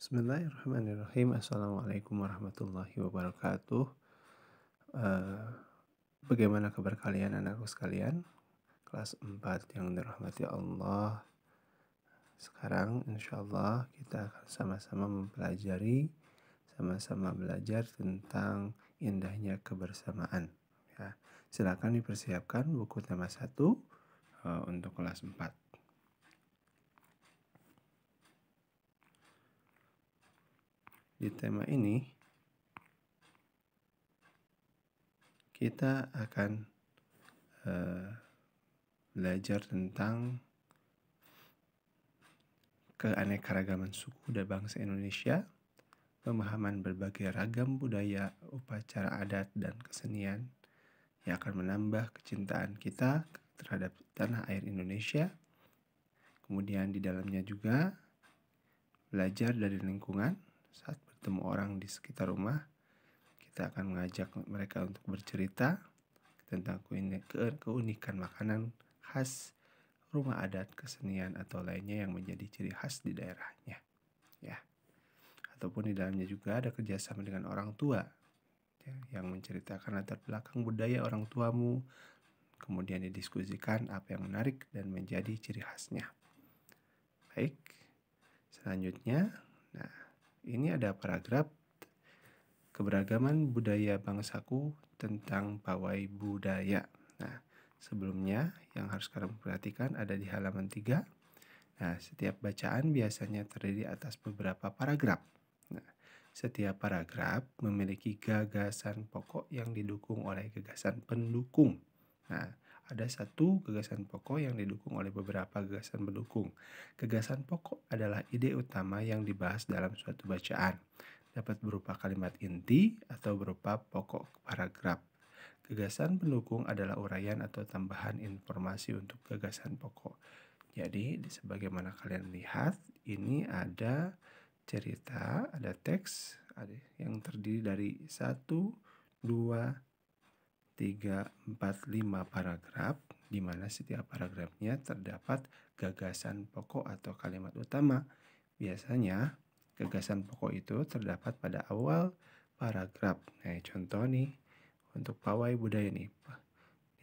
Bismillahirrahmanirrahim. Assalamualaikum warahmatullahi wabarakatuh. Uh, bagaimana kabar kalian anakku sekalian? Kelas 4 yang dirahmati Allah. Sekarang insya Allah kita akan sama-sama mempelajari, sama-sama belajar tentang indahnya kebersamaan. Ya, silakan dipersiapkan buku tema 1 uh, eh, untuk kelas 4. di tema ini kita akan uh, belajar tentang keanekaragaman suku dan bangsa Indonesia, pemahaman berbagai ragam budaya, upacara adat dan kesenian yang akan menambah kecintaan kita terhadap tanah air Indonesia. Kemudian di dalamnya juga belajar dari lingkungan saat ketemu orang di sekitar rumah kita akan mengajak mereka untuk bercerita tentang keunikan makanan khas rumah adat kesenian atau lainnya yang menjadi ciri khas di daerahnya ya ataupun di dalamnya juga ada kerjasama dengan orang tua ya, yang menceritakan latar belakang budaya orang tuamu kemudian didiskusikan apa yang menarik dan menjadi ciri khasnya baik selanjutnya nah ini ada paragraf keberagaman budaya bangsaku tentang pawai budaya. Nah, sebelumnya yang harus kalian perhatikan ada di halaman 3. Nah, setiap bacaan biasanya terdiri atas beberapa paragraf. Nah, setiap paragraf memiliki gagasan pokok yang didukung oleh gagasan pendukung. Nah, ada satu gagasan pokok yang didukung oleh beberapa gagasan pendukung. Gagasan pokok adalah ide utama yang dibahas dalam suatu bacaan. Dapat berupa kalimat inti atau berupa pokok paragraf. Gagasan pendukung adalah uraian atau tambahan informasi untuk gagasan pokok. Jadi, sebagaimana kalian lihat, ini ada cerita, ada teks, ada yang terdiri dari satu, dua, 3, 4, 5 paragraf, di mana setiap paragrafnya terdapat gagasan pokok atau kalimat utama. Biasanya, gagasan pokok itu terdapat pada awal paragraf. Nah, contoh nih, untuk pawai budaya nih.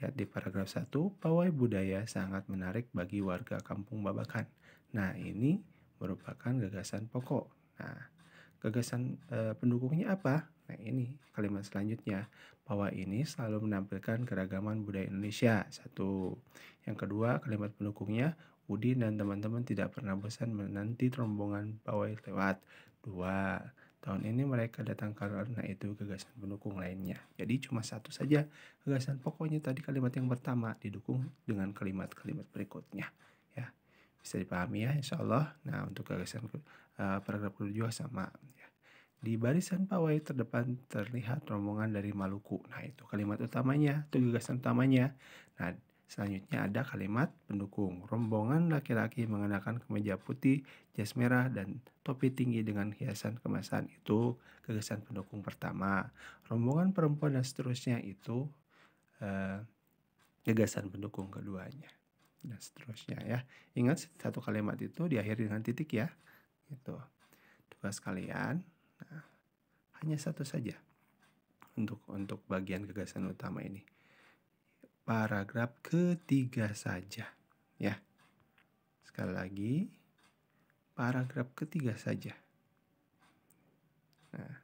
Lihat di paragraf 1, pawai budaya sangat menarik bagi warga kampung Babakan. Nah, ini merupakan gagasan pokok. Nah, gagasan e, pendukungnya apa? Nah ini kalimat selanjutnya, bahwa ini selalu menampilkan keragaman budaya Indonesia. Satu. Yang kedua, kalimat pendukungnya, Udin dan teman-teman tidak pernah bosan menanti rombongan pawai lewat. Dua. Tahun ini mereka datang karena itu gagasan pendukung lainnya. Jadi cuma satu saja gagasan pokoknya tadi kalimat yang pertama didukung dengan kalimat-kalimat berikutnya. Ya, bisa dipahami ya insya Allah. Nah untuk gagasan uh, eh, paragraf kedua sama di barisan pawai terdepan terlihat rombongan dari Maluku. Nah, itu kalimat utamanya, itu gagasan utamanya. Nah, selanjutnya ada kalimat pendukung. Rombongan laki-laki mengenakan kemeja putih, jas merah, dan topi tinggi dengan hiasan kemasan. Itu gagasan pendukung pertama. Rombongan perempuan dan seterusnya itu eh, gagasan pendukung keduanya. Dan seterusnya ya. Ingat satu kalimat itu diakhiri dengan titik ya. itu Tugas kalian Nah, hanya satu saja untuk untuk bagian gagasan utama ini. Paragraf ketiga saja, ya. Sekali lagi, paragraf ketiga saja. Nah,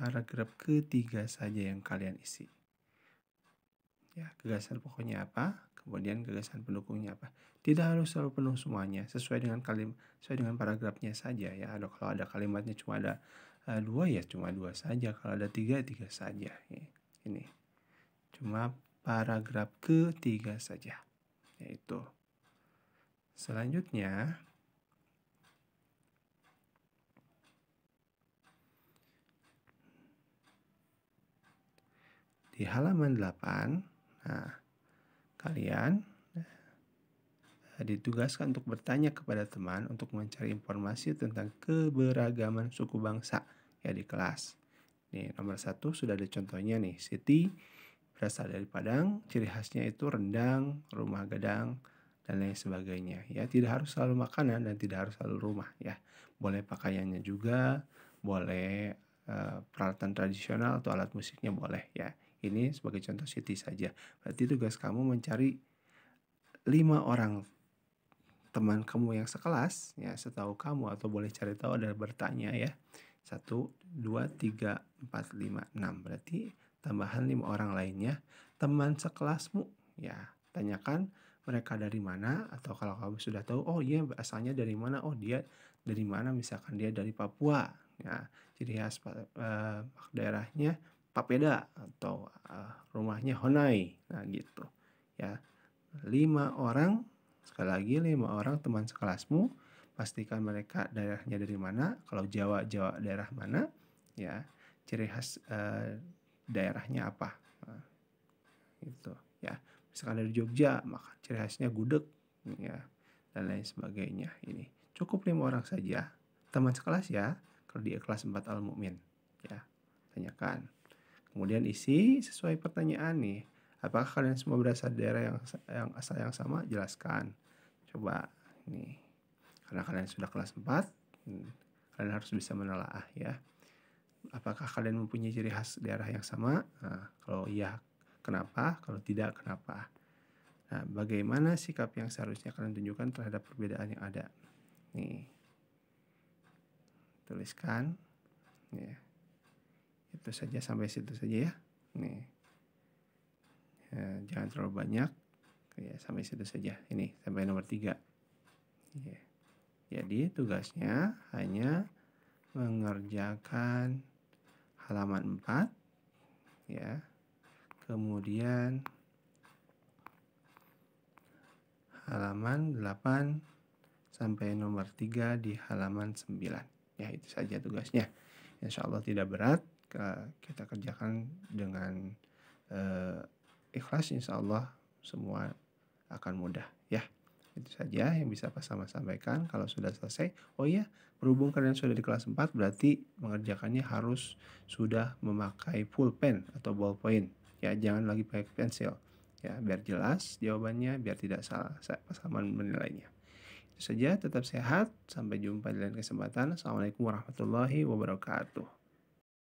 paragraf ketiga saja yang kalian isi ya gagasan pokoknya apa kemudian gagasan pendukungnya apa tidak harus selalu penuh semuanya sesuai dengan kalim sesuai dengan paragrafnya saja ya ada kalau ada kalimatnya cuma ada uh, dua ya cuma dua saja kalau ada tiga tiga saja ya, ini cuma paragraf ketiga saja yaitu selanjutnya di halaman 8 Nah, kalian eh, ditugaskan untuk bertanya kepada teman untuk mencari informasi tentang keberagaman suku bangsa ya di kelas. Nih, nomor satu sudah ada contohnya nih, Siti berasal dari Padang, ciri khasnya itu rendang, rumah gadang, dan lain sebagainya. Ya, tidak harus selalu makanan dan tidak harus selalu rumah ya. Boleh pakaiannya juga, boleh uh, peralatan tradisional atau alat musiknya boleh ya. Ini sebagai contoh city saja. Berarti tugas kamu mencari lima orang teman kamu yang sekelas ya setahu kamu atau boleh cari tahu dan bertanya ya satu dua tiga empat lima enam berarti tambahan lima orang lainnya teman sekelasmu ya tanyakan mereka dari mana atau kalau kamu sudah tahu oh iya asalnya dari mana oh dia dari mana misalkan dia dari Papua ya ciri khas uh, daerahnya papeda atau uh, rumahnya honai nah gitu ya lima orang sekali lagi lima orang teman sekelasmu pastikan mereka daerahnya dari mana kalau Jawa Jawa daerah mana ya ciri khas uh, daerahnya apa nah, gitu ya misalkan dari Jogja maka ciri khasnya gudeg ya dan lain sebagainya ini cukup lima orang saja teman sekelas ya kalau di kelas 4 al mukmin ya tanyakan Kemudian isi sesuai pertanyaan nih. Apakah kalian semua berasal daerah yang, yang asal yang sama? Jelaskan. Coba nih. Karena kalian sudah kelas 4, hmm, kalian harus bisa menelaah ya. Apakah kalian mempunyai ciri khas daerah yang sama? Nah, kalau iya, kenapa? Kalau tidak, kenapa? Nah, bagaimana sikap yang seharusnya kalian tunjukkan terhadap perbedaan yang ada? Nih. Tuliskan. Ya itu saja sampai situ saja ya nih ya, jangan terlalu banyak ya sampai situ saja ini sampai nomor tiga ya. jadi tugasnya hanya mengerjakan halaman 4 ya kemudian halaman 8 sampai nomor 3 di halaman 9 ya itu saja tugasnya Insya Allah tidak berat kita kerjakan dengan uh, ikhlas insya Allah semua akan mudah ya itu saja yang bisa Pak Sama sampaikan kalau sudah selesai oh iya berhubung kalian sudah di kelas 4 berarti mengerjakannya harus sudah memakai pulpen atau ballpoint ya jangan lagi pakai pensil ya biar jelas jawabannya biar tidak salah Pak Sama menilainya itu saja tetap sehat sampai jumpa di lain kesempatan assalamualaikum warahmatullahi wabarakatuh